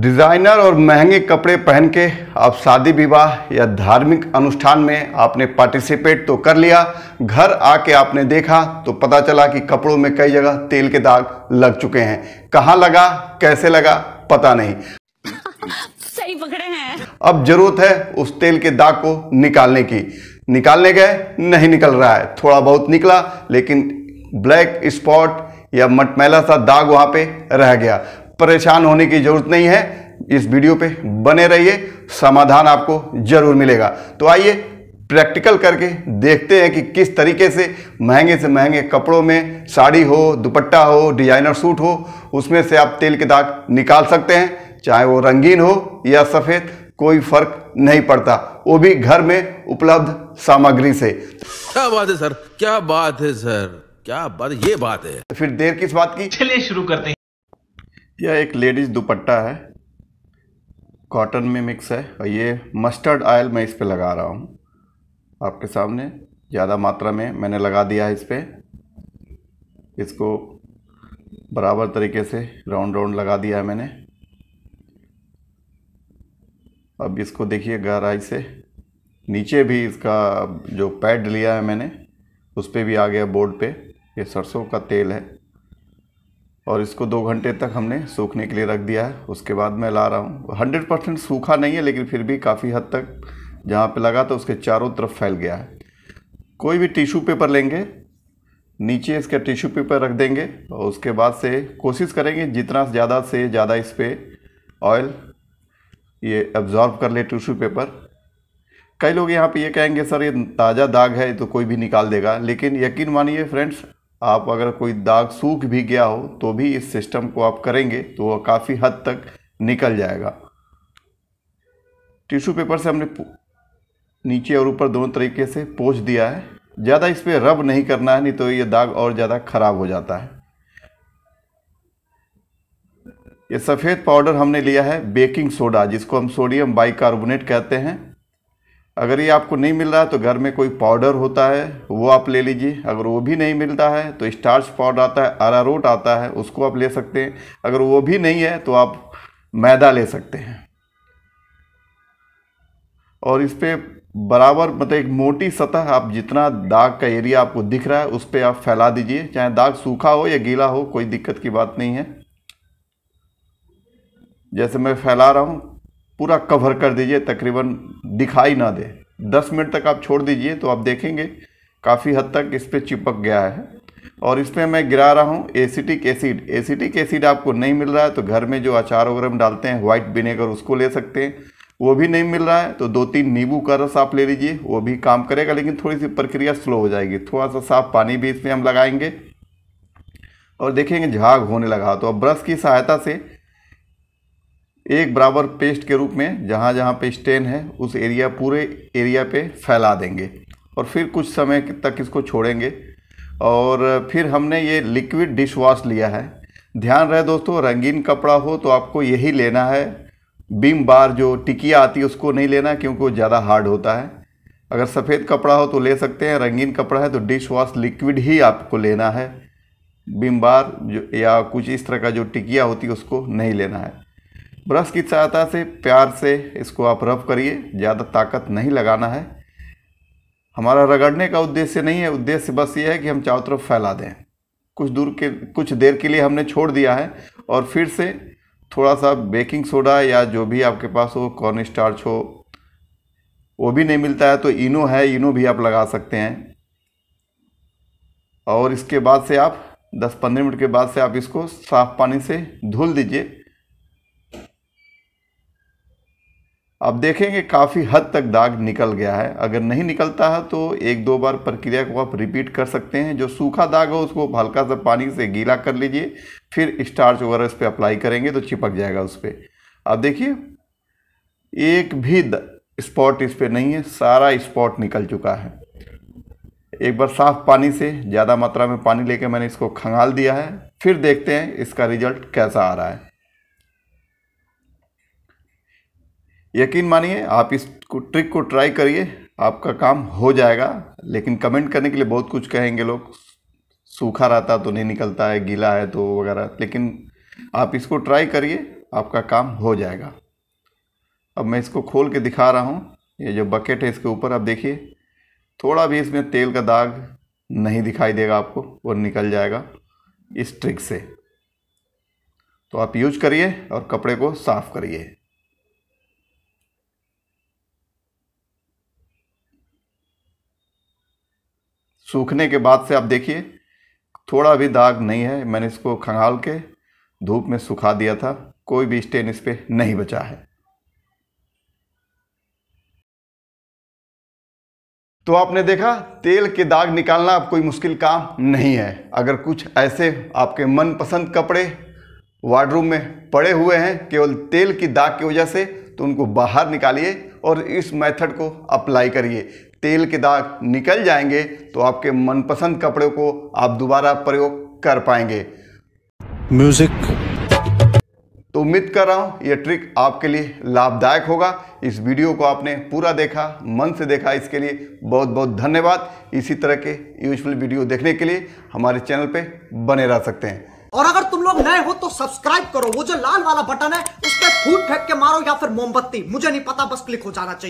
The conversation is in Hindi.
डिज़ाइनर और महंगे कपड़े पहन के आप शादी विवाह या धार्मिक अनुष्ठान में आपने पार्टिसिपेट तो कर लिया घर आके आपने देखा तो पता चला कि कपड़ों में कई जगह तेल के दाग लग चुके हैं कहाँ लगा कैसे लगा पता नहीं सही पकड़े हैं अब जरूरत है उस तेल के दाग को निकालने की निकालने गए नहीं निकल रहा है थोड़ा बहुत निकला लेकिन ब्लैक स्पॉट या मटमैला सा दाग वहाँ पे रह गया परेशान होने की ज़रूरत नहीं है इस वीडियो पे बने रहिए समाधान आपको ज़रूर मिलेगा तो आइए प्रैक्टिकल करके देखते हैं कि किस तरीके से महंगे से महंगे कपड़ों में साड़ी हो दुपट्टा हो डिजाइनर सूट हो उसमें से आप तेल के दाग निकाल सकते हैं चाहे वो रंगीन हो या सफ़ेद कोई फर्क नहीं पड़ता वो भी घर में उपलब्ध सामग्री से क्या बात है सर क्या बात है सर क्या बात ये बात है फिर देर किस बात की चलिए शुरू करते हैं यह एक लेडीज दुपट्टा है कॉटन में मिक्स है और ये मस्टर्ड ऑयल मैं इस पर लगा रहा हूँ आपके सामने ज़्यादा मात्रा में मैंने लगा दिया है इस पर इसको बराबर तरीके से राउंड राउंड लगा दिया है मैंने अब इसको देखिए गहराई से नीचे भी इसका जो पैड लिया है मैंने उस पर भी आ गया बोर्ड पे ये सरसों का तेल है और इसको दो घंटे तक हमने सूखने के लिए रख दिया है उसके बाद मैं ला रहा हूँ हंड्रेड परसेंट सूखा नहीं है लेकिन फिर भी काफ़ी हद तक जहाँ पे लगा तो उसके चारों तरफ फैल गया है कोई भी टिश्यू पेपर लेंगे नीचे इसका टिश्यू पेपर रख देंगे और उसके बाद से कोशिश करेंगे जितना ज़्यादा से ज़्यादा इस पर ऑयल ये एब्जॉर्ब कर ले टिशू पेपर कई लोग यहाँ पे ये कहेंगे सर ये ताज़ा दाग है तो कोई भी निकाल देगा लेकिन यकीन मानिए फ्रेंड्स आप अगर कोई दाग सूख भी गया हो तो भी इस सिस्टम को आप करेंगे तो वह काफ़ी हद तक निकल जाएगा टिश्यू पेपर से हमने नीचे और ऊपर दोनों तरीके से पोछ दिया है ज़्यादा इस पर रब नहीं करना है नहीं तो ये दाग और ज़्यादा ख़राब हो जाता है ये सफ़ेद पाउडर हमने लिया है बेकिंग सोडा जिसको हम सोडियम बाइकार्बोनेट कहते हैं अगर ये आपको नहीं मिल रहा है तो घर में कोई पाउडर होता है वो आप ले लीजिए अगर वो भी नहीं मिलता है तो स्टार्च पाउडर आता है अरारोट आता है उसको आप ले सकते हैं अगर वो भी नहीं है तो आप मैदा ले सकते हैं और इस पर बराबर मतलब एक मोटी सतह आप जितना दाग का एरिया आपको दिख रहा है उस पर आप फैला दीजिए चाहे दाग सूखा हो या गीला हो कोई दिक्कत की बात नहीं है जैसे मैं फैला रहा हूँ पूरा कवर कर दीजिए तकरीबन दिखाई ना दे 10 मिनट तक आप छोड़ दीजिए तो आप देखेंगे काफ़ी हद तक इस पर चिपक गया है और इसमें मैं गिरा रहा हूँ एसिटिक एसिड एसिटिक एसिड आपको नहीं मिल रहा है तो घर में जो अचार वगैरह में डालते हैं वाइट विनेगर उसको ले सकते हैं वो भी नहीं मिल रहा है तो दो तीन नींबू का रस आप ले लीजिए वो भी काम करेगा लेकिन थोड़ी सी प्रक्रिया स्लो हो जाएगी थोड़ा सा साफ पानी भी इसमें हम लगाएंगे और देखेंगे झाग होने लगा तो अब ब्रश की सहायता से एक बराबर पेस्ट के रूप में जहाँ जहाँ पे स्टेन है उस एरिया पूरे एरिया पे फैला देंगे और फिर कुछ समय तक इसको छोड़ेंगे और फिर हमने ये लिक्विड डिश वॉश लिया है ध्यान रहे दोस्तों रंगीन कपड़ा हो तो आपको यही लेना है बीम बार जो टिकिया आती है उसको नहीं लेना क्योंकि वो ज़्यादा हार्ड होता है अगर सफ़ेद कपड़ा हो तो ले सकते हैं रंगीन कपड़ा है तो डिश वॉश लिक्विड ही आपको लेना है बिम बार जो या कुछ इस तरह का जो टिकिया होती है उसको नहीं लेना है ब्रश की सहायता से प्यार से इसको आप रब करिए ज़्यादा ताकत नहीं लगाना है हमारा रगड़ने का उद्देश्य नहीं है उद्देश्य बस ये है कि हम चारों तरफ फैला दें कुछ दूर के कुछ देर के लिए हमने छोड़ दिया है और फिर से थोड़ा सा बेकिंग सोडा या जो भी आपके पास हो कॉर्न स्टार्च हो वो भी नहीं मिलता है तो इनो है इनो भी आप लगा सकते हैं और इसके बाद से आप 10-15 मिनट के बाद से आप इसको साफ़ पानी से धुल दीजिए अब देखेंगे काफ़ी हद तक दाग निकल गया है अगर नहीं निकलता है तो एक दो बार प्रक्रिया को आप रिपीट कर सकते हैं जो सूखा दाग हो उसको हल्का सा पानी से गीला कर लीजिए फिर स्टार्च वगैरह उस पर अप्लाई करेंगे तो चिपक जाएगा उस पर अब देखिए एक भी स्पॉट इस पर नहीं है सारा स्पॉट निकल चुका है एक बार साफ पानी से ज़्यादा मात्रा में पानी लेके मैंने इसको खंगाल दिया है फिर देखते हैं इसका रिजल्ट कैसा आ रहा है यकीन मानिए आप इस ट्रिक को ट्राई करिए आपका काम हो जाएगा लेकिन कमेंट करने के लिए बहुत कुछ कहेंगे लोग सूखा रहता तो नहीं निकलता है गीला है तो वगैरह लेकिन आप इसको ट्राई करिए आपका काम हो जाएगा अब मैं इसको खोल के दिखा रहा हूँ ये जो बकेट है इसके ऊपर आप देखिए थोड़ा भी इसमें तेल का दाग नहीं दिखाई देगा आपको वो निकल जाएगा इस ट्रिक से तो आप यूज करिए और कपड़े को साफ़ करिए सूखने के बाद से आप देखिए थोड़ा भी दाग नहीं है मैंने इसको खंगाल के धूप में सुखा दिया था कोई भी स्टेन इस पर नहीं बचा है तो आपने देखा तेल के दाग निकालना अब कोई मुश्किल काम नहीं है अगर कुछ ऐसे आपके मनपसंद कपड़े वार्डरूम में पड़े हुए हैं केवल तेल की दाग की वजह से तो उनको बाहर निकालिए और इस मेथड को अप्लाई करिए तेल के दाग निकल जाएंगे तो आपके मनपसंद कपड़े को आप दोबारा प्रयोग कर पाएंगे म्यूज़िक तो उम्मीद कर रहा हूँ ये ट्रिक आपके लिए लाभदायक होगा इस वीडियो को आपने पूरा देखा मन से देखा इसके लिए बहुत बहुत धन्यवाद इसी तरह के यूजफुल वीडियो देखने के लिए हमारे चैनल पे बने रह सकते हैं और अगर तुम लोग नए हो तो सब्सक्राइब करो वो जो लाल वाला बटन है उस पर फूट फेंक के मारो या फिर मोमबत्ती मुझे नहीं पता बस क्लिक हो जाना चाहिए